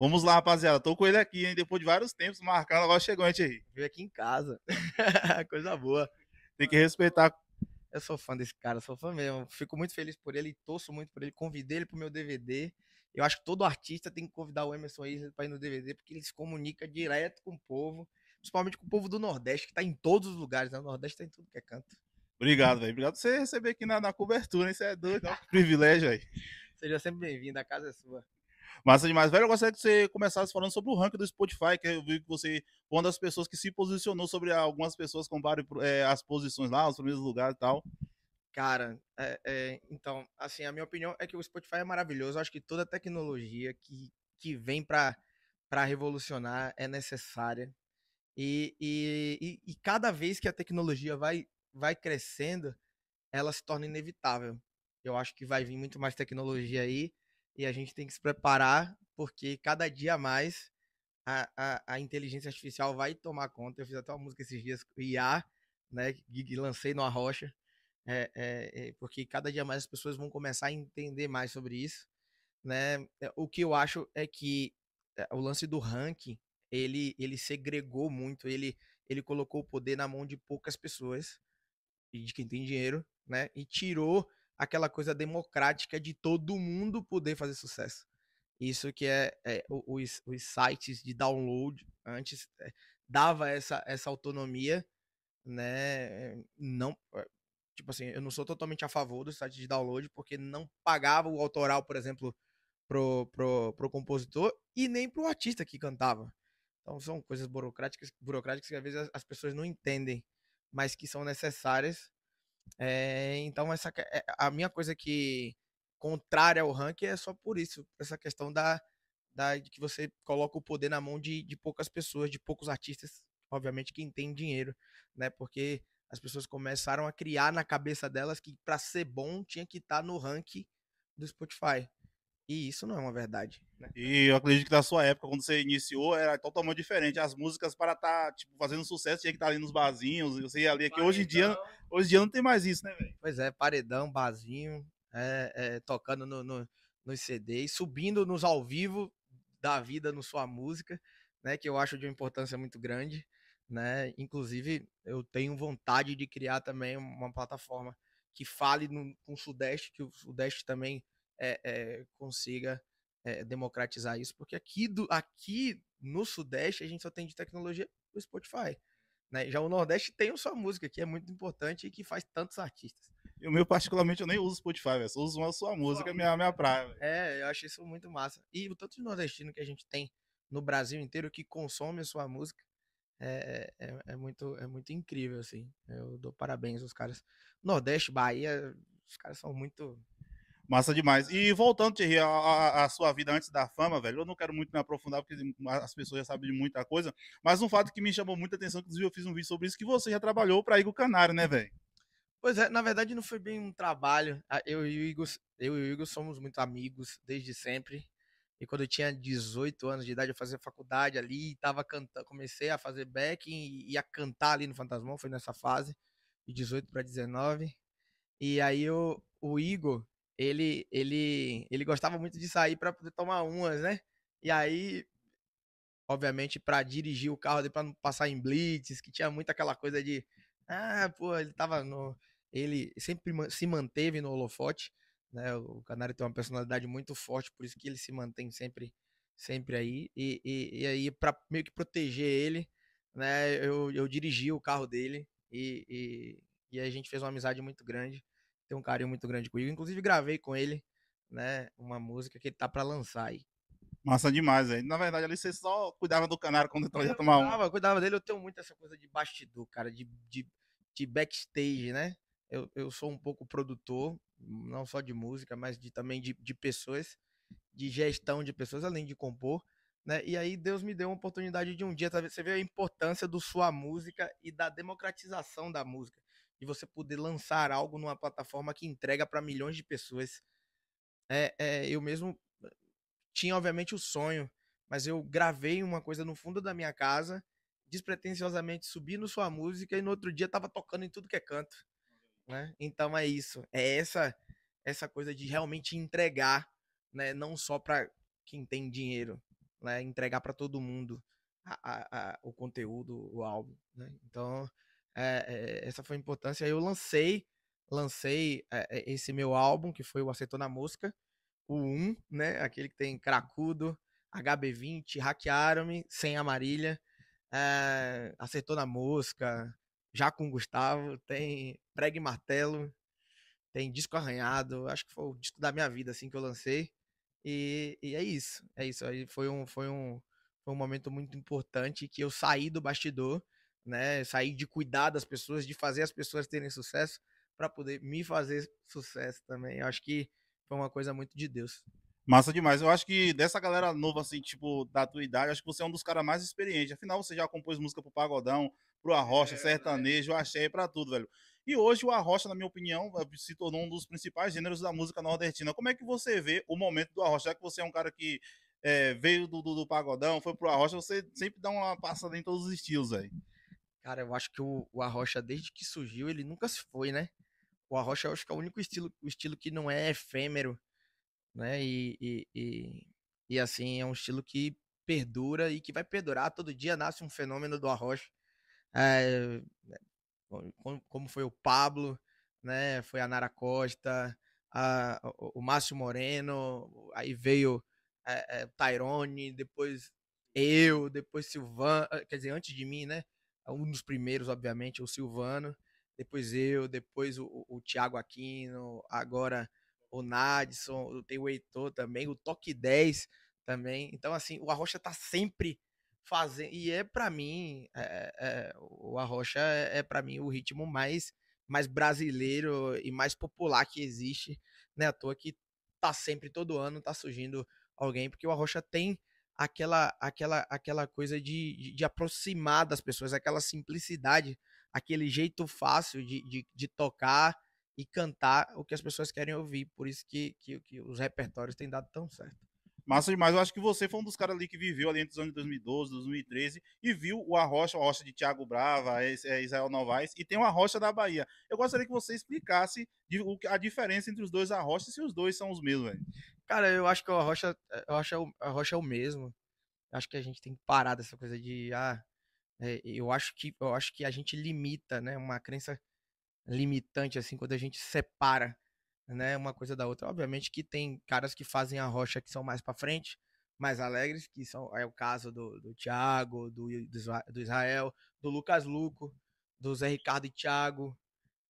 Vamos lá, rapaziada. Tô com ele aqui, hein? Depois de vários tempos marcando, agora chegou a gente aí. Veio aqui em casa. Coisa boa. Tem que respeitar. Eu sou fã desse cara, sou fã mesmo. Fico muito feliz por ele, torço muito por ele. Convidei ele pro meu DVD. Eu acho que todo artista tem que convidar o Emerson aí para ir no DVD, porque ele se comunica direto com o povo, principalmente com o povo do Nordeste, que tá em todos os lugares, né? O Nordeste tá em tudo que é canto. Obrigado, velho. Obrigado por você receber aqui na, na cobertura, hein? Isso é doido, é um privilégio aí. Seja sempre bem-vindo, a casa é sua. Massa demais. Velho, eu gostaria que você começasse falando sobre o ranking do Spotify, que eu vi que você foi uma das pessoas que se posicionou sobre algumas pessoas com várias, é, eh, as posições lá, os primeiros lugares e tal. Cara, é, é, então, assim, a minha opinião é que o Spotify é maravilhoso. Eu acho que toda tecnologia que, que vem para revolucionar é necessária. E, e, e, e cada vez que a tecnologia vai, vai crescendo, ela se torna inevitável. Eu acho que vai vir muito mais tecnologia aí e a gente tem que se preparar, porque cada dia mais a, a, a inteligência artificial vai tomar conta. Eu fiz até uma música esses dias, IA, né, que lancei no Arrocha, é, é, é, porque cada dia mais as pessoas vão começar a entender mais sobre isso. Né? É, o que eu acho é que é, o lance do ranking, ele, ele segregou muito, ele, ele colocou o poder na mão de poucas pessoas, e de quem tem dinheiro, né? E tirou aquela coisa democrática de todo mundo poder fazer sucesso. Isso que é, é os, os, sites de download antes é, dava essa, essa autonomia, né? Eh, não, eh, tipo assim, eu não sou totalmente a favor do site de download porque não pagava o autoral, por exemplo, pro, pro, pro compositor e nem pro artista que cantava. Então são coisas burocráticas, burocráticas que às vezes as pessoas não entendem, mas que são necessárias é, então, essa, é, a minha coisa que contrária ao ranking é só por isso, essa questão da, da de que você coloca o poder na mão de, de poucas pessoas, de poucos artistas, obviamente quem tem dinheiro, né? Porque as pessoas começaram a criar na cabeça delas que para ser bom tinha que estar tá no ranking do Spotify. E isso não é uma verdade. Né? E eu acredito que da sua época, quando você iniciou, era totalmente diferente. As músicas para estar tá, tipo, fazendo sucesso tinha que estar tá ali nos barzinhos, você ia ali. Aqui. Hoje em dia, hoje em dia não tem mais isso, né, velho? Pois é, paredão, barzinho, é, é, tocando no, no, nos CDs, subindo nos ao vivo da vida no sua música, né? Que eu acho de uma importância muito grande. Né? Inclusive, eu tenho vontade de criar também uma plataforma que fale no, com o Sudeste, que o Sudeste também é, é, consiga é, democratizar isso, porque aqui, do, aqui no Sudeste a gente só tem de tecnologia o Spotify. Né? Já o Nordeste tem sua música, que é muito importante e que faz tantos artistas. E o meu, particularmente, eu nem uso Spotify, eu só uso a sua música, minha, minha praia. Véio. É, eu acho isso muito massa. E o tanto de nordestino que a gente tem no Brasil inteiro que consome a sua música é, é, é, é muito, é muito incrível, assim. Eu dou parabéns aos caras. Nordeste, Bahia, os caras são muito Massa demais. E voltando, Thierry, a, a, sua vida antes da fama, velho, eu não quero muito me aprofundar, porque as pessoas já sabem de muita coisa, mas um fato que me chamou muita atenção, inclusive eu fiz um vídeo sobre isso, que você já trabalhou para Igor Canário, né, velho? Pois é, na verdade não foi bem um trabalho. Eu e o Igor, eu e o Igor somos muito amigos desde sempre. E quando eu tinha 18 anos de idade, eu fazia faculdade ali, tava cantando, comecei a fazer backing e, e a cantar ali no Fantasmão, foi nessa fase, de 18 para 19. E aí eu, o Igor, ele ele ele gostava muito de sair para poder tomar umas, né? E aí obviamente para dirigir o carro para não passar em blitz, que tinha muito aquela coisa de ah, pô, ele tava no ele sempre se manteve no holofote, né? O Canário tem uma personalidade muito forte, por isso que ele se mantém sempre sempre aí e, e, e aí para meio que proteger ele, né? Eu, eu dirigi o carro dele e, e, e a gente fez uma amizade muito grande tem um carinho muito grande comigo. Inclusive, gravei com ele, né, uma música que ele tá para lançar aí. Massa demais, velho. Na verdade, ali você só cuidava do canário quando eu ia tomar cuidava, um. Cuidava dele, eu tenho muito essa coisa de bastidor, cara, de, de, de backstage, né? Eu, eu sou um pouco produtor, não só de música, mas de, também de, de pessoas, de gestão de pessoas, além de compor. Né? E aí Deus me deu uma oportunidade de um dia, você vê a importância do sua música e da democratização da música de você poder lançar algo numa plataforma que entrega para milhões de pessoas. É, é, eu mesmo eh, tinha, obviamente, o sonho, mas eu gravei uma coisa no fundo da minha casa, despretensiosamente subi no sua música e no outro dia tava tocando em tudo que é canto. Né? Então é isso. É essa essa coisa de realmente entregar, né? não só para quem tem dinheiro, né? entregar para todo mundo a, a, a, o conteúdo, o álbum. Né? Então é, essa foi a importância. Eu lancei lancei é, esse meu álbum, que foi o Acertou na Mosca, o 1, né? Aquele que tem Cracudo, HB20, Hackearam-me, Sem Amarilha, é, Acertou na Mosca, Já com Gustavo, tem Pregue Martelo, tem Disco Arranhado, acho que foi o disco da minha vida, assim, que eu lancei. E, e é isso, é isso. Aí foi um, foi, um, foi um momento muito importante que eu saí do bastidor né? Sair de cuidar das pessoas, de fazer as pessoas terem sucesso para poder me fazer sucesso também. Eu acho que foi uma coisa muito de Deus. Massa demais. Eu acho que dessa galera nova, assim, tipo, da tua idade, acho que você é um dos caras mais experientes. Afinal, você já compôs música pro Pagodão, pro Arrocha, é, sertanejo, achei axé, pra tudo, velho. E hoje o Arrocha, na minha opinião, se tornou um dos principais gêneros da música nordestina. Como é que você vê o momento do Arrocha? Já que você é um cara que é, veio do, do, do Pagodão, foi pro Arrocha, você sempre dá uma passada em todos os estilos aí. Cara, eu acho que o, o Arrocha, desde que surgiu, ele nunca se foi, né? O Arrocha, eu acho que é o único estilo, o estilo que não é efêmero, né? E, e, e, e assim, é um estilo que perdura e que vai perdurar. Todo dia nasce um fenômeno do Arrocha. É, é como, foi o Pablo, né? Foi a Nara Costa, a, o, o Márcio Moreno, aí veio é, é, Tyrone, depois eu, depois Silvan, eh, quer dizer, antes de mim, né? É um dos primeiros, obviamente, o Silvano, depois eu, depois o, o Thiago Aquino, agora o Nadson, tem o Heitor também, o Toque 10 também. Então, assim, o Arrocha tá sempre fazendo. E é para mim, é, é, é, o Arrocha é, é para mim o ritmo mais, mais brasileiro e mais popular que existe, né? À toa que tá sempre, todo ano, tá surgindo alguém, porque o Arrocha tem aquela aquela aquela coisa de, de, de aproximar das pessoas, aquela simplicidade, aquele jeito fácil de, de, de, tocar e cantar o que as pessoas querem ouvir. Por isso que, que, que os repertórios têm dado tão certo. Massa demais. Eu acho que você foi um dos caras ali que viveu ali entre os anos de 2012, 2013 e viu o Arrocha, o Arrocha de Thiago Brava, é, é Israel Novaes e tem o Arrocha da Bahia. Eu gostaria que você explicasse a diferença entre os dois Arrochas e se os dois são os mesmos, velho. Cara, eu acho que a Rocha, eu acho a Rocha é o mesmo. Eu acho que a gente tem que parar dessa coisa de ah, é, eu acho que eu acho que a gente limita, né, uma crença limitante assim quando a gente separa, né, uma coisa da outra. Obviamente que tem caras que fazem a Rocha que são mais para frente, mais alegres, que são é o caso do, do Thiago, do, do Israel, do Lucas Luco, do Zé Ricardo e Thiago,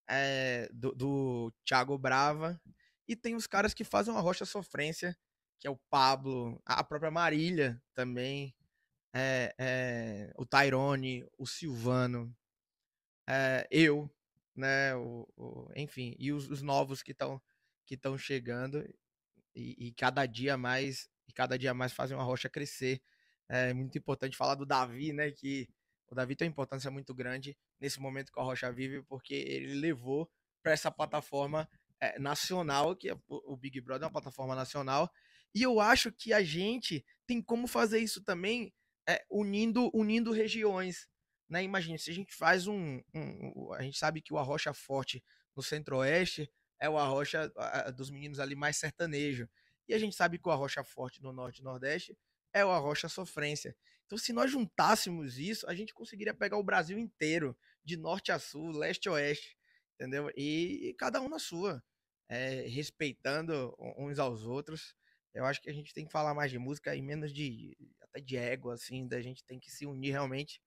é, do, do Thiago Brava. E tem os caras que fazem uma rocha sofrência, que é o Pablo, a própria Marília também, é, é, o Tyrone, o Silvano, é, eu, né? O, o, enfim, e os, os novos que estão que estão chegando e, e, cada dia mais e cada dia mais fazem uma rocha crescer. É muito importante falar do Davi, né? Que o Davi tem uma importância muito grande nesse momento que a Rocha vive, porque ele levou para essa plataforma é, nacional, que é, o Big Brother é uma plataforma nacional. E eu acho que a gente tem como fazer isso também é, unindo, unindo regiões. Né? Imagina, se a gente faz um, um, A gente sabe que o Arrocha Forte no Centro-Oeste é o Arrocha a, dos meninos ali mais sertanejo. E a gente sabe que o Arrocha Forte no Norte e Nordeste é o Arrocha Sofrência. Então, se nós juntássemos isso, a gente conseguiria pegar o Brasil inteiro, de norte a sul, leste a oeste entendeu? E, e cada um na sua, é, respeitando uns aos outros. Eu acho que a gente tem que falar mais de música e menos de até de ego, assim, da gente tem que se unir realmente.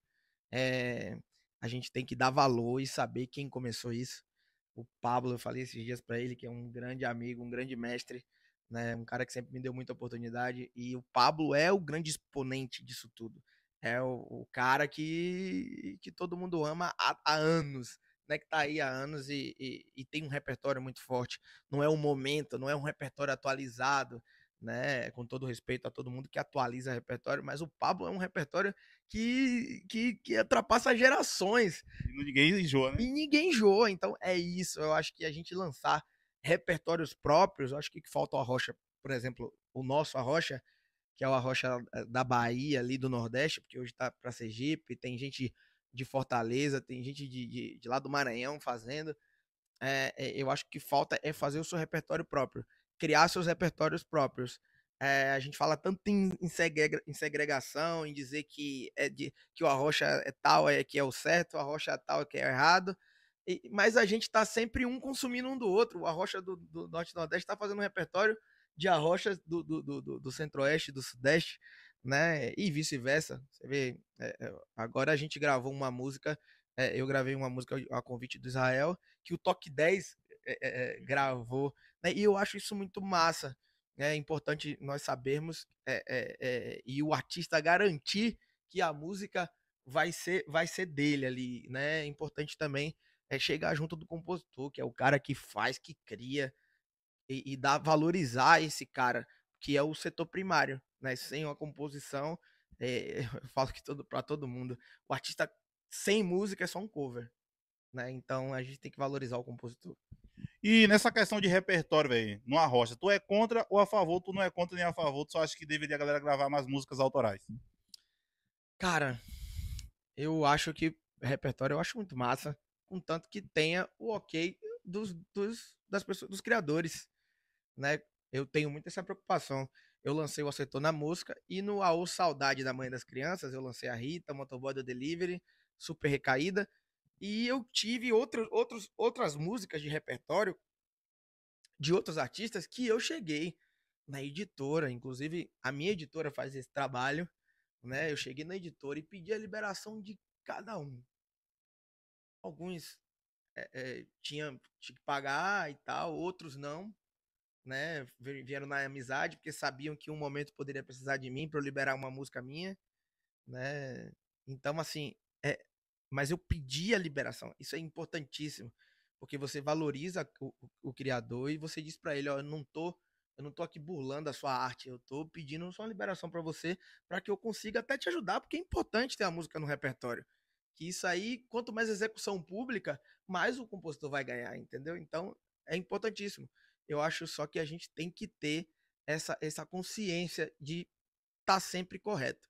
É, a gente tem que dar valor e saber quem começou isso. O Pablo, eu falei esses dias para ele que é um grande amigo, um grande mestre, né? Um cara que sempre me deu muita oportunidade e o Pablo é o grande exponente disso tudo. É o, o cara que, que todo mundo ama há, há anos né, que está aí há anos e, e, e, tem um repertório muito forte. Não é um momento, não é um repertório atualizado, né? Com todo respeito a todo mundo que atualiza repertório, mas o Pablo é um repertório que, que, que ultrapassa gerações. E ninguém enjoa, né? E ninguém enjoa. Então é isso. Eu acho que a gente lançar repertórios próprios, eu acho que, que falta o Arrocha, por exemplo, o nosso Arrocha, que é o Arrocha eh, da Bahia, ali do Nordeste, porque hoje está para Sergipe, tem gente de Fortaleza, tem gente de, de, de lá do Maranhão fazendo. É, é, eu acho que falta é fazer o seu repertório próprio, criar seus repertórios próprios. É, a gente fala tanto em, em, em, segregação, em dizer que é de, que o arrocha é tal, é que é o certo, o arrocha é tal, é que é o errado. E, mas a gente está sempre um consumindo um do outro. O arrocha do, do Norte e Nordeste está fazendo um repertório de arrochas do, do, do, do Centro-Oeste, do Sudeste né? E vice-versa. Você vê, é, é, agora a gente gravou uma música, é, eu gravei uma música a convite do Israel, que o Toque 10 é, é, é, gravou, né? E eu acho isso muito massa. Né, é importante nós sabermos e o artista garantir que a música vai ser, vai ser dele ali, né? É importante também é chegar junto do compositor, que é o cara que faz, que cria e, e dá valorizar esse cara, que é o setor primário, né? Sem uma composição, é, eu falo que todo para todo mundo, o artista sem música é só um cover, né? Então a gente tem que valorizar o compositor. E nessa questão de repertório, velho, no Arrocha, tu é contra ou a favor? Tu não é contra nem a favor? Tu só acha que deveria a galera gravar mais músicas autorais? Cara, eu acho que repertório eu acho muito massa, contanto que tenha o ok dos, dos das pessoas, dos criadores, né? Eu tenho muito essa preocupação. Eu lancei o Acertou na Música e no AO Saudade da Mãe das Crianças, eu lancei a Rita, Motoboy do Delivery, Super Recaída. E eu tive outros, outras músicas de repertório de outros artistas que eu cheguei na editora. Inclusive, a minha editora faz esse trabalho. Né? Eu cheguei na editora e pedi a liberação de cada um. Alguns é, é, tinham que pagar e tal, outros não né? Vieram na amizade, porque sabiam que um momento poderia precisar de mim para eu liberar uma música minha, né? Então, assim, é... mas eu pedi a liberação. Isso é importantíssimo, porque você valoriza o, o criador e você diz para ele, ó, eu não tô eu não tô aqui burlando a sua arte, eu tô pedindo só uma liberação para você, para que eu consiga até te ajudar, porque é importante ter a música no repertório. Que isso aí, quanto mais execução pública, mais o compositor vai ganhar, entendeu? Então, é importantíssimo. Eu acho só que a gente tem que ter essa, essa consciência de estar tá sempre correto.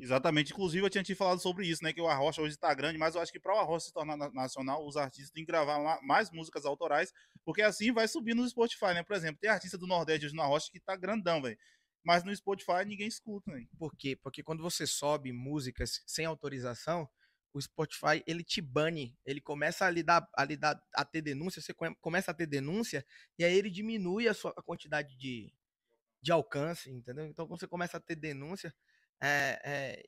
Exatamente. Inclusive, eu tinha te falado sobre isso, né? Que o Arrocha hoje está grande, mas eu acho que para o Arrocha se tornar nacional, os artistas têm que gravar mais músicas autorais, porque assim vai subir no Spotify, né? Por exemplo, tem artista do Nordeste hoje no Arrocha que está grandão, velho. Mas no Spotify ninguém escuta, né? Por quê? Porque quando você sobe músicas sem autorização, o Spotify ele te bane, ele começa a lidar a lidar a ter denúncia, você começa a ter denúncia e aí ele diminui a sua quantidade de, de alcance, entendeu? Então quando você começa a ter denúncia, é, é,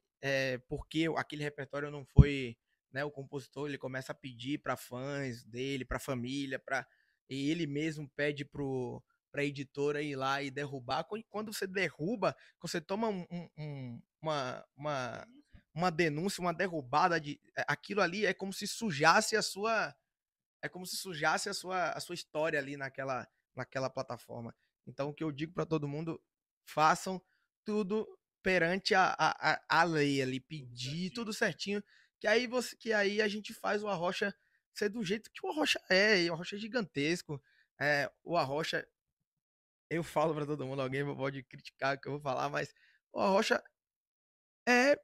é porque aquele repertório não foi, né? O compositor ele começa a pedir para fãs dele, para família, para e ele mesmo pede pro para a editora ir lá e derrubar. Quando você derruba, quando você toma um, um, uma, uma uma denúncia, uma derrubada de é, aquilo ali é como se sujasse a sua é como se sujasse a sua a sua história ali naquela naquela plataforma. Então o que eu digo para todo mundo, façam tudo perante a, a, a lei ali, pedir tudo certinho, que aí você que aí a gente faz o Arrocha ser do jeito que o Arrocha é, e o Arrocha é gigantesco. É, o Arrocha eu falo para todo mundo, alguém pode criticar o que eu vou falar, mas o Arrocha é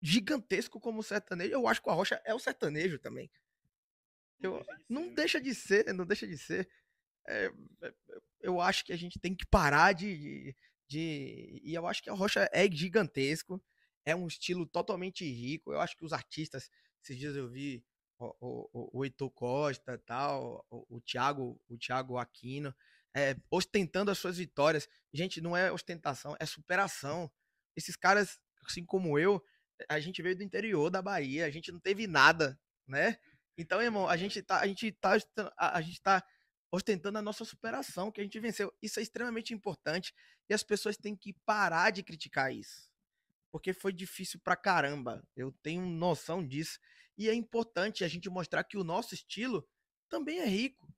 gigantesco como o sertanejo, eu acho que o Arrocha é o sertanejo também. Eu, não deixa de ser, não deixa de ser. É, é, eu acho que a gente tem que parar de, de, de, E eu acho que a Rocha é gigantesco, é um estilo totalmente rico. Eu acho que os artistas, esses dias eu vi o, o, o Heitor Costa, tal, o, o, Thiago, o Thiago Aquino, é, ostentando as suas vitórias. Gente, não é ostentação, é superação. Esses caras, assim como eu, a gente veio do interior da Bahia, a gente não teve nada, né? Então, irmão, a gente tá, a gente tá, a gente tá ostentando a nossa superação, que a gente venceu. Isso é extremamente importante e as pessoas têm que parar de criticar isso. Porque foi difícil pra caramba. Eu tenho noção disso. E é importante a gente mostrar que o nosso estilo também é rico.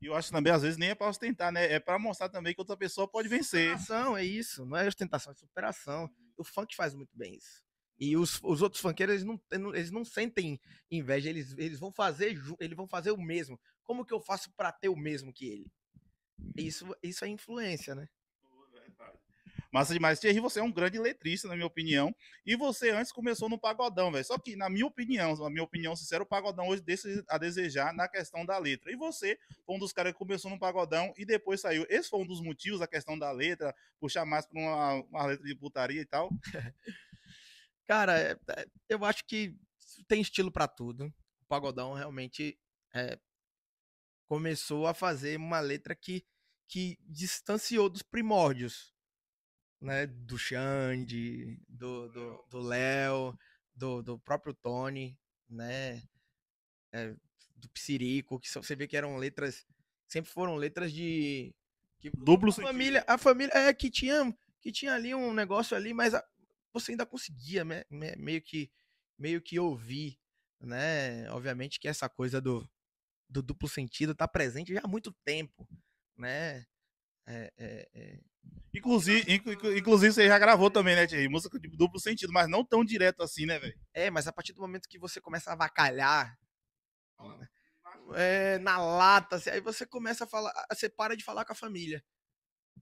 E eu acho também, às vezes, nem é para ostentar, né? É para mostrar também que outra pessoa pode superação, vencer. Superação, é isso. Não é ostentação, é superação. O funk faz muito bem isso. E os, os outros funkeiros, eles não, eles não sentem inveja, eles, eles, vão fazer, eles vão fazer o mesmo. Como que eu faço para ter o mesmo que ele? Isso, isso é influência, né? Massa demais. Thierry, você é um grande letrista, na minha opinião. E você antes começou no pagodão, velho. Só que, na minha opinião, na minha opinião sincera, o pagodão hoje deixa a desejar na questão da letra. E você foi um dos caras que começou no pagodão e depois saiu. Esse foi um dos motivos, a questão da letra, puxar mais pra uma, uma letra de putaria e tal. Cara, é, é, eu acho que tem estilo para tudo. O pagodão realmente é, começou a fazer uma letra que, que distanciou dos primórdios, né? Do Xande, do Léo, do, do, do, do próprio Tony, né? É, do Psirico, que você vê que eram letras, sempre foram letras de que, duplo a família, sentido. a família é que tinha que tinha ali um negócio ali, mas a, você ainda conseguia me, me, meio que meio que ouvir, né? Obviamente que essa coisa do, do duplo sentido está presente já há muito tempo, né? É, é, é... Então inclusive, inclusive, você já gravou também, né, Thierry? Música de duplo sentido, mas não tão direto assim, né, velho? É, mas a partir do momento que você começa a avacalhar né, é, na lata, assim, aí você começa a falar, você para de falar com a família.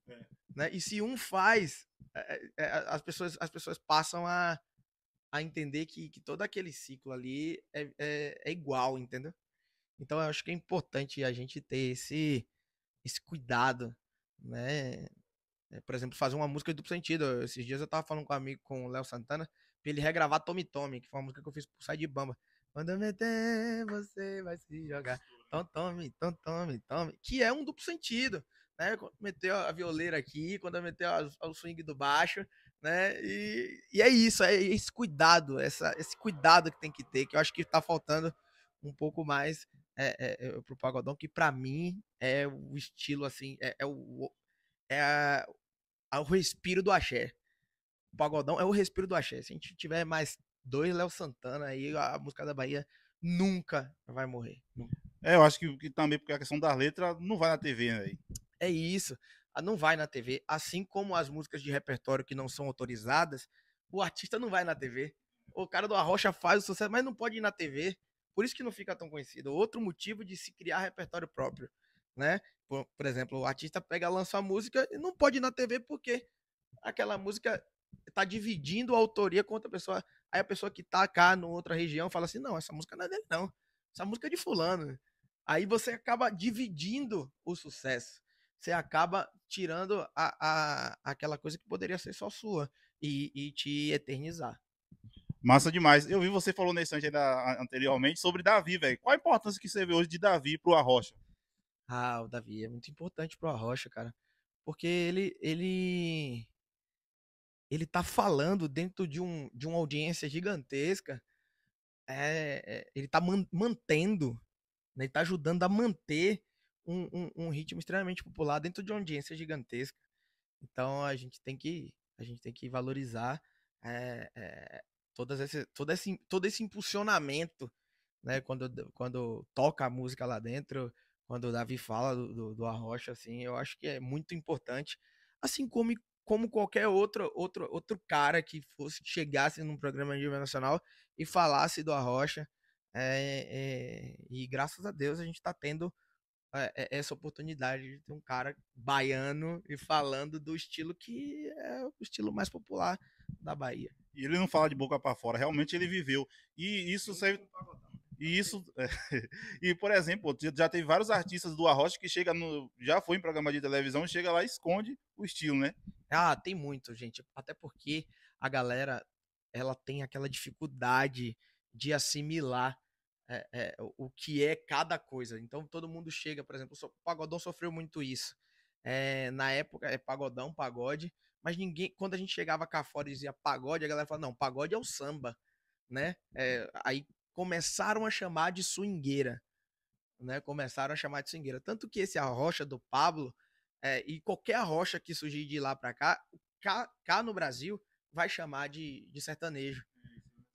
É. Né? E se um faz, é, é, é, as pessoas as pessoas passam a, a entender que, que todo aquele ciclo ali é, é, é, igual, entendeu? Então eu acho que é importante a gente ter esse esse cuidado, né? Por exemplo, fazer uma música de duplo sentido. Esses dias eu tava falando com um amigo, com o Léo Santana, pra ele regravar Tommy Tommy, que foi uma música que eu fiz por sair de Bamba. Quando eu meter, você vai se jogar. Tom, tome, tom, tome, tome. Que é um duplo sentido né? Meteu a violeira aqui, quando eu meteu o swing do baixo, né? E, e é isso, é esse cuidado, essa, esse cuidado que tem que ter, que eu acho que tá faltando um pouco mais é, é, é pro pagodão, que para mim é o estilo, assim, é, é o. É, a, é o respiro do axé. O pagodão é o respiro do axé. Se a gente tiver mais dois Léo Santana aí, a música da Bahia nunca vai morrer. Nunca. É, eu acho que, que, também porque a questão das letras não vai na TV, né? É isso. Ah, não vai na TV. Assim como as músicas de repertório que não são autorizadas, o artista não vai na TV. O cara do Arrocha faz o sucesso, mas não pode ir na TV. Por isso que não fica tão conhecido. Outro motivo de se criar repertório próprio, né? Por, por exemplo, o artista pega, lança a música e não pode ir na TV porque aquela música está dividindo a autoria com outra pessoa. Aí a pessoa que tá cá em outra região fala assim: "Não, essa música não é dele não. Essa música é de fulano". Aí você acaba dividindo o sucesso você acaba tirando a, a, aquela coisa que poderia ser só sua e, e te eternizar. Massa demais. Eu vi você falou nesse ainda anteriormente sobre Davi, velho. Qual a importância que você vê hoje de Davi pro Arrocha? Ah, o Davi é muito importante pro Arrocha, cara. Porque ele ele ele tá falando dentro de, um, de uma audiência gigantesca. É, é ele tá man, mantendo, né? Ele tá ajudando a manter um, um, um ritmo extremamente popular dentro de uma audiência gigantesca. Então a gente tem que, a gente tem que valorizar é, é, todas esse, todo, esse, todo esse impulsionamento, né? Quando, quando toca a música lá dentro, quando o Davi fala do, do, do Arrocha, assim, eu acho que é muito importante. Assim como, como qualquer outro, outro, outro cara que fosse chegasse num programa de nível nacional e falasse do Arrocha. É, é, e graças a Deus a gente está tendo é, é, essa oportunidade de ter um cara baiano e falando do estilo que é o estilo mais popular da Bahia. E ele não fala de boca para fora, realmente ele viveu. E isso serve. E isso. e, por exemplo, já teve vários artistas do Arrocha que chega no. Já foi em programa de televisão, chega lá e esconde o estilo, né? Ah, tem muito, gente. Até porque a galera ela tem aquela dificuldade de assimilar é, é, o que é cada coisa. Então todo mundo chega, por exemplo, o Pagodão sofreu muito isso. É, na época, é Pagodão, Pagode, mas ninguém, quando a gente chegava cá fora e dizia Pagode, a galera falava, não, Pagode é o samba, né? É, aí começaram a chamar de swingueira, né? Começaram a chamar de swingueira. Tanto que esse arrocha do Pablo, é, e qualquer arrocha que surgir de lá pra cá, cá, cá no Brasil, vai chamar de, de sertanejo.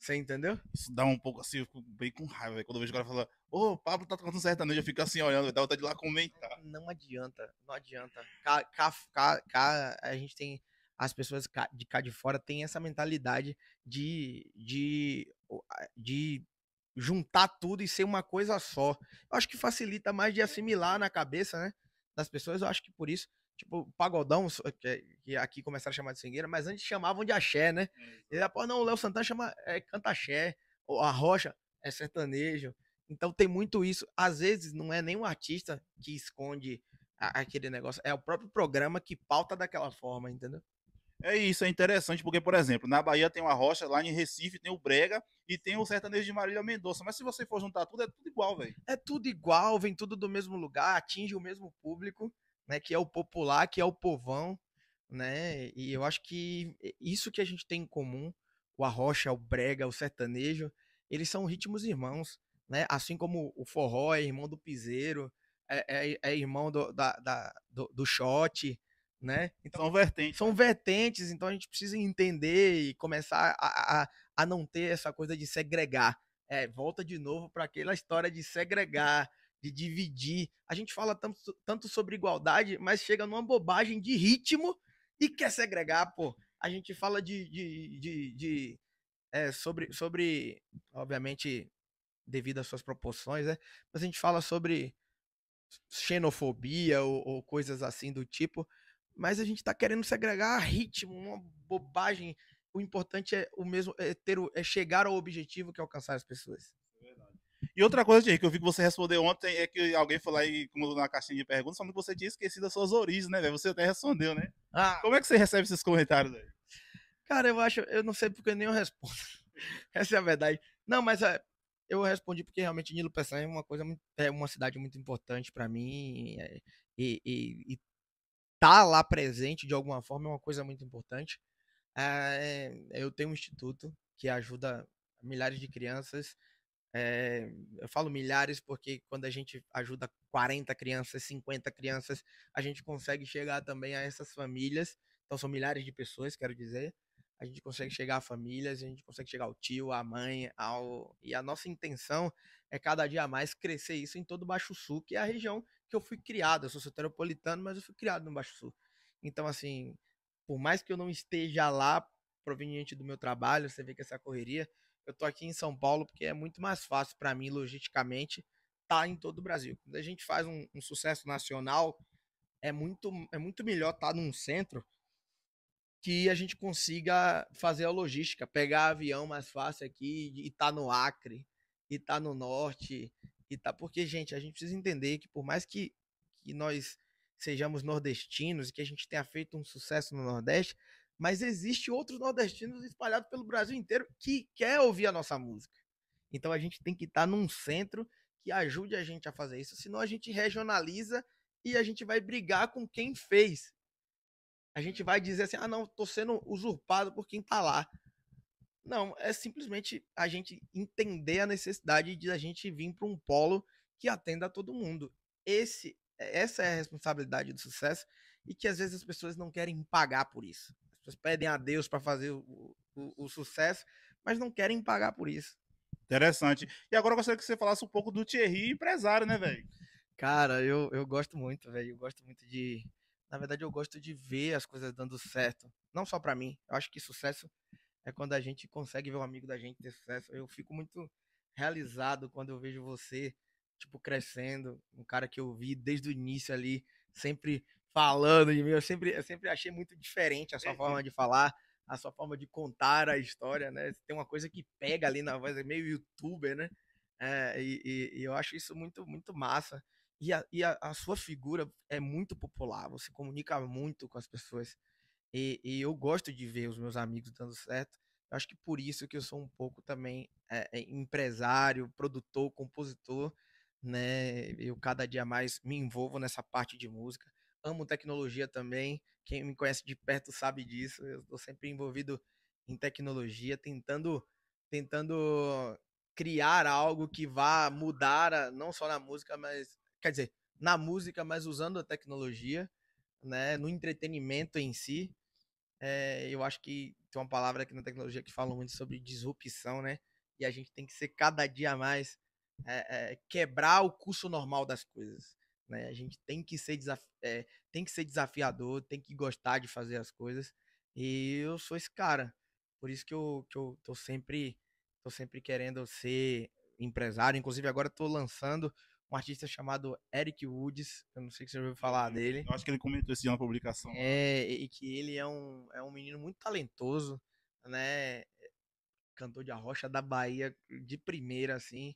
Você entendeu? Isso dá um pouco assim, eu fico bem com raiva, Quando eu vejo o cara falar, ô, oh, Pablo tá tocando sertanejo, eu fico assim olhando, dá vontade de lá comentar. Não adianta, não adianta. Cá, cá, cá, cá a gente tem. As pessoas de cá de fora têm essa mentalidade de, de, de juntar tudo e ser uma coisa só. Eu acho que facilita mais de assimilar na cabeça, né? Das pessoas, eu acho que por isso tipo, pagodão, que, aqui começaram a chamar de swingueira, mas antes chamavam de axé, né? É. E depois, não, o Léo Santana chama, é, canta axé, ou a Rocha é sertanejo. Então tem muito isso. Às vezes não é nem um artista que esconde a, aquele negócio, é o próprio programa que pauta daquela forma, entendeu? É isso, é interessante, porque, por exemplo, na Bahia tem uma rocha, lá em Recife tem o Brega e tem o sertanejo de Marília Mendonça. Mas se você for juntar tudo, é tudo igual, velho. É tudo igual, vem tudo do mesmo lugar, atinge o mesmo público né, que é o popular, que é o povão, né? E eu acho que isso que a gente tem em comum, o arrocha, o brega, o sertanejo, eles são ritmos irmãos, né? Assim como o forró é irmão do piseiro, é, é, é irmão do, da, da do, do shot, né? Então, são vertentes. São né. vertentes, então a gente precisa entender e começar a, a, a não ter essa coisa de segregar. É, volta de novo para aquela história de segregar, de dividir. A gente fala tanto, tanto sobre igualdade, mas chega numa bobagem de ritmo e quer segregar, pô. A gente fala de. de, de, de é, sobre, sobre. Obviamente, devido às suas proporções, né? Mas a gente fala sobre xenofobia ou, ou coisas assim do tipo. Mas a gente tá querendo segregar ritmo, uma bobagem. O importante é o mesmo é ter é chegar ao objetivo que é alcançar as pessoas. E outra coisa, que eu vi que você respondeu ontem é que alguém falou aí na caixinha de perguntas falando que você tinha esquecido as suas origens, né, Você até respondeu, né? Ah. Como é que você recebe esses comentários aí? Cara, eu acho, eu não sei porque nem eu respondo. Essa é a verdade. Não, mas é, eu respondi porque realmente Nilo Peçanha é uma coisa muito, é uma cidade muito importante para mim é, e, e, e, tá lá presente de alguma forma é uma coisa muito importante. Ah, é, eu tenho um instituto que ajuda milhares de crianças é, eu falo milhares porque quando a gente ajuda 40 crianças, 50 crianças, a gente consegue chegar também a essas famílias. Então são milhares de pessoas, quero dizer. A gente consegue chegar a famílias, a gente consegue chegar ao tio, à mãe, ao e a nossa intenção é cada dia mais crescer isso em todo o Baixo Sul, que é a região que eu fui criado. Eu sou soteropolitano, mas eu fui criado no Baixo Sul. Então assim, por mais que eu não esteja lá proveniente do meu trabalho, você vê que essa correria, eu tô aqui em São Paulo porque é muito mais fácil para mim, logisticamente, tá em todo o Brasil. Quando a gente faz um, um sucesso nacional, é muito, é muito melhor estar tá num centro que a gente consiga fazer a logística, pegar avião mais fácil aqui e tá no Acre, e tá no norte, e tá. Porque, gente, a gente precisa entender que por mais que, que nós sejamos nordestinos e que a gente tenha feito um sucesso no Nordeste, mas existe outros nordestinos espalhados pelo Brasil inteiro que quer ouvir a nossa música. Então a gente tem que estar tá num centro que ajude a gente a fazer isso, senão a gente regionaliza e a gente vai brigar com quem fez. A gente vai dizer assim: "Ah, não, tô sendo usurpado por quem tá lá". Não, é simplesmente a gente entender a necessidade de a gente vir para um polo que atenda a todo mundo. Esse essa é a responsabilidade do sucesso e que às vezes as pessoas não querem pagar por isso pessoas pedem a Deus para fazer o, o, o sucesso, mas não querem pagar por isso. Interessante. E agora eu gostaria que você falasse um pouco do Thierry empresário, né, velho? Cara, eu, eu gosto muito, velho. Eu gosto muito de. Na verdade, eu gosto de ver as coisas dando certo. Não só para mim. Eu acho que sucesso é quando a gente consegue ver um amigo da gente ter sucesso. Eu fico muito realizado quando eu vejo você, tipo, crescendo. Um cara que eu vi desde o início ali, sempre falando de mim. Eu sempre, eu sempre achei muito diferente a sua uhum. forma de falar, a sua forma de contar a história, né? Tem uma coisa que pega ali na voz, é meio youtuber, né? É, e, e, e, eu acho isso muito, muito massa. E, a, e a, a, sua figura é muito popular, você comunica muito com as pessoas. E, e, eu gosto de ver os meus amigos dando certo. Eu acho que por isso que eu sou um pouco também é, empresário, produtor, compositor, né? Eu cada dia mais me envolvo nessa parte de música amo tecnologia também. Quem me conhece de perto sabe disso. Eu estou sempre envolvido em tecnologia, tentando, tentando criar algo que vá mudar, a, não só na música, mas quer dizer, na música, mas usando a tecnologia, né, no entretenimento em si. É, eu acho que tem uma palavra aqui na tecnologia que fala muito sobre disrupção, né? E a gente tem que ser cada dia mais é, é, quebrar o curso normal das coisas. Né? A gente tem que, ser é, tem que ser desafiador, tem que gostar de fazer as coisas. E eu sou esse cara. Por isso que eu, que eu tô sempre tô sempre querendo ser empresário. Inclusive, agora tô lançando um artista chamado Eric Woods. Eu não sei se você já ouviu falar eu hum, dele. Eu acho que ele comentou isso em uma publicação. É, e que ele é um, é um menino muito talentoso, né? Eh, cantor de arrocha da Bahia de primeira, assim.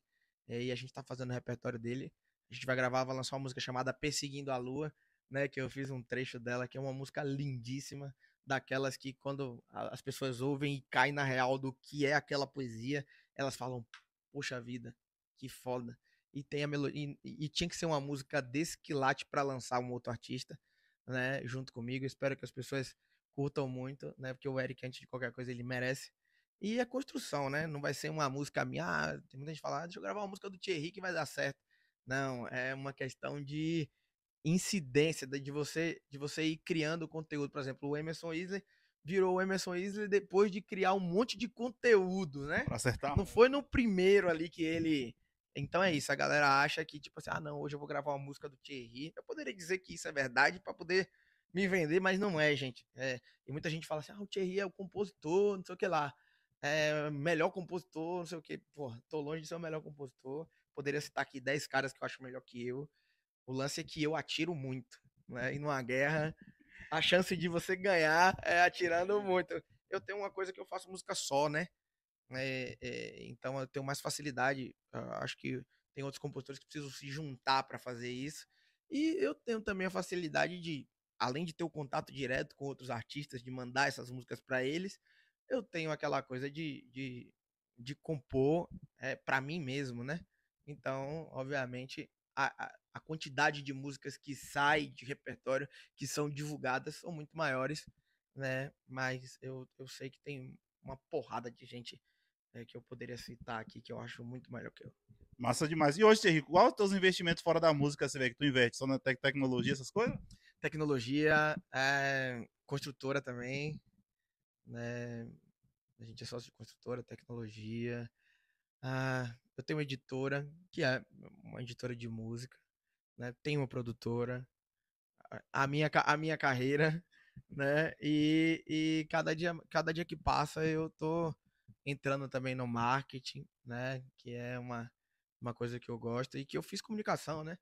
Eh, e a gente tá fazendo o repertório dele. A gente vai gravar, vai lançar uma música chamada Perseguindo a Lua, né? Que eu fiz um trecho dela, que é uma música lindíssima, daquelas que quando as pessoas ouvem e caem na real do que é aquela poesia, elas falam, poxa vida, que foda. E tem a melodia. E, e tinha que ser uma música desse quilate para lançar um outro artista, né? Junto comigo. Espero que as pessoas curtam muito, né? Porque o Eric, antes de qualquer coisa, ele merece. E a construção, né? Não vai ser uma música minha. Ah, tem muita gente falando, ah, deixa eu gravar uma música do Thierry que vai dar certo. Não, é uma questão de incidência, de você, de você ir criando conteúdo. Por exemplo, o Emerson Isler virou o Emerson Isler depois de criar um monte de conteúdo, né? Pra acertar. Não foi no primeiro ali que ele. Então é isso, a galera acha que, tipo assim, ah, não, hoje eu vou gravar uma música do Thierry. Eu poderia dizer que isso é verdade para poder me vender, mas não é, gente. É, e muita gente fala assim, ah, o Thierry é o compositor, não sei o que lá. É melhor compositor, não sei o que. Pô, tô longe de ser o melhor compositor poderia citar aqui 10 caras que eu acho melhor que eu. O lance é que eu atiro muito, né? E numa guerra, a chance de você ganhar é atirando muito. Eu tenho uma coisa que eu faço música só, né? É, é, então eu tenho mais facilidade. Eu ah, acho que tem outros compositores que precisam se juntar para fazer isso. E eu tenho também a facilidade de, além de ter o contato direto com outros artistas, de mandar essas músicas para eles, eu tenho aquela coisa de, de, de compor é, para mim mesmo, né? Então, obviamente, a, a, a quantidade de músicas que sai de repertório, que são divulgadas, são muito maiores, né? Mas eu, eu sei que tem uma porrada de gente é, que eu poderia citar aqui, que eu acho muito melhor que eu. Massa demais. E hoje, Henrique, quais os teus investimentos fora da música você vê que tu investe? Só na te tecnologia, essas coisas? Tecnologia, é, construtora também. Né? A gente é sócio de construtora, tecnologia. Ah, eu tenho uma editora, que é uma editora de música, né? Tenho uma produtora, a minha, a minha carreira, né? E, e cada, dia, cada dia que passa eu tô entrando também no marketing, né? Que é uma, uma coisa que eu gosto e que eu fiz comunicação, né?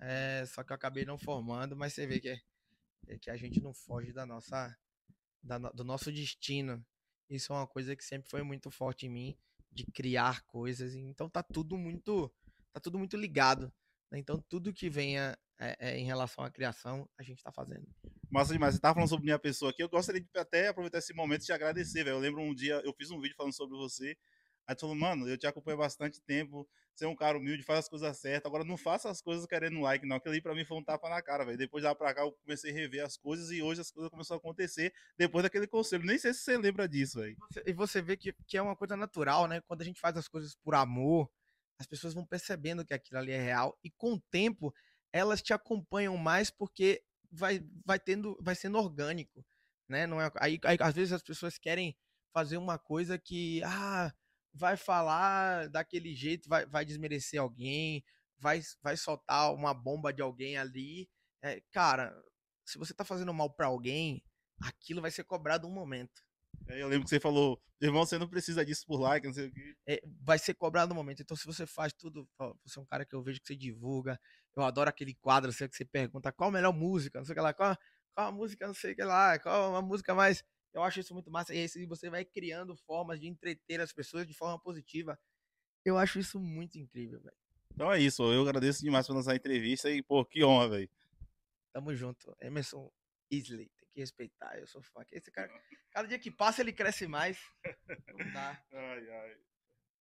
É, só que eu acabei não formando, mas você vê que, é, é que a gente não foge da nossa, da, do nosso destino. Isso é uma coisa que sempre foi muito forte em mim de criar coisas. Então tá tudo muito tá tudo muito ligado. Né? Então tudo que venha é, é, em relação à criação a gente está fazendo. Massa demais. Você estava falando sobre minha pessoa aqui. Eu gostaria de até aproveitar esse momento e te agradecer, Eu lembro um dia eu fiz um vídeo falando sobre você Aí tu falou, mano, eu te acompanho bastante tempo, você é um cara humilde, faz as coisas certas. Agora não faça as coisas querendo like, não. Aquilo ali pra mim foi um tapa na cara, velho. Depois lá pra cá eu comecei a rever as coisas e hoje as coisas começaram a acontecer depois daquele conselho. Nem sei se você lembra disso, velho. E você vê que, que é uma coisa natural, né? Quando a gente faz as coisas por amor, as pessoas vão percebendo que aquilo ali é real e com o tempo elas te acompanham mais porque vai, vai tendo, vai sendo orgânico, né? Não é, aí, aí às vezes as pessoas querem fazer uma coisa que, ah, vai falar daquele jeito, vai, vai desmerecer alguém, vai, vai soltar uma bomba de alguém ali. É, cara, se você tá fazendo mal para alguém, aquilo vai ser cobrado um momento. É, eu lembro que você falou, irmão, você não precisa disso por like, não sei o quê. É, vai ser cobrado um momento. Então, se você faz tudo, ó, você é um cara que eu vejo que você divulga, eu adoro aquele quadro, sei que você pergunta qual a melhor música, não sei o que lá, qual, qual a música, não sei o que lá, qual a música mais eu acho isso muito massa. E aí você vai criando formas de entreter as pessoas de forma positiva. Eu acho isso muito incrível, velho. Então é isso. Eu agradeço demais por nossa entrevista e, pô, que honra, velho. Tamo junto. Emerson Isley, tem que respeitar. Eu sou fã. Esse cara, cada dia que passa, ele cresce mais. Não dá. Ai, ai.